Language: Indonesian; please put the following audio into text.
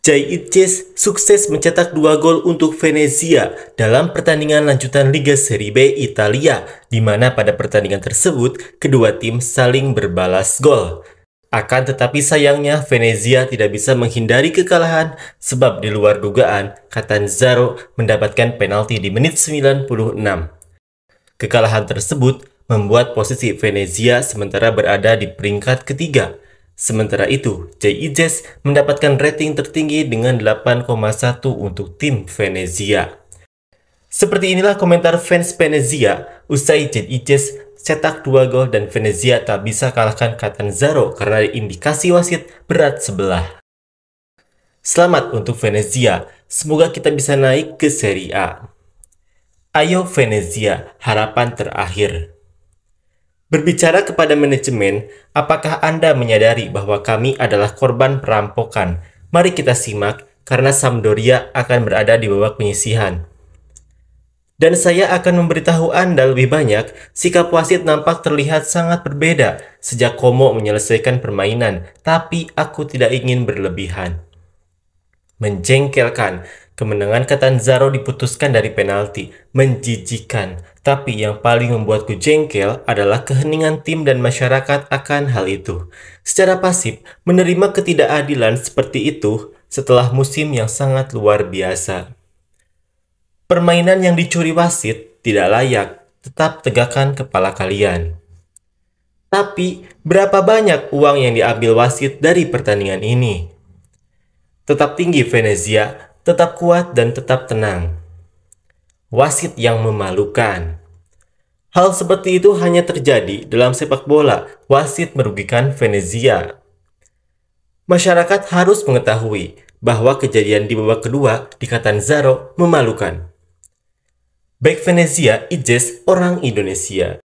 Jai Itches sukses mencetak dua gol untuk Venezia dalam pertandingan lanjutan Liga Serie B Italia, di mana pada pertandingan tersebut kedua tim saling berbalas gol. Akan tetapi sayangnya Venezia tidak bisa menghindari kekalahan sebab di luar dugaan Catanzaro mendapatkan penalti di menit 96. Kekalahan tersebut membuat posisi Venezia sementara berada di peringkat ketiga Sementara itu, Jazz e mendapatkan rating tertinggi dengan 8,1 untuk tim Venezia. Seperti inilah komentar fans Venezia usai Jazz e cetak dua gol dan Venezia tak bisa kalahkan Catanzaro karena indikasi wasit berat sebelah. Selamat untuk Venezia, semoga kita bisa naik ke Serie A. Ayo Venezia, harapan terakhir. Berbicara kepada manajemen, apakah Anda menyadari bahwa kami adalah korban perampokan? Mari kita simak karena Sampdoria akan berada di babak penyisihan. Dan saya akan memberitahu Anda lebih banyak, sikap wasit nampak terlihat sangat berbeda sejak Komo menyelesaikan permainan, tapi aku tidak ingin berlebihan. Menjengkelkan, Kemenangan Catanzaro diputuskan dari penalti, menjijikan. Tapi yang paling membuatku jengkel adalah keheningan tim dan masyarakat akan hal itu. Secara pasif, menerima ketidakadilan seperti itu setelah musim yang sangat luar biasa. Permainan yang dicuri wasit tidak layak, tetap tegakkan kepala kalian. Tapi, berapa banyak uang yang diambil wasit dari pertandingan ini? Tetap tinggi Venezia, tetap kuat dan tetap tenang. Wasit yang memalukan. Hal seperti itu hanya terjadi dalam sepak bola. Wasit merugikan Venezia. Masyarakat harus mengetahui bahwa kejadian di babak kedua di Catanzaro memalukan. Baik Venezia Ijes orang Indonesia.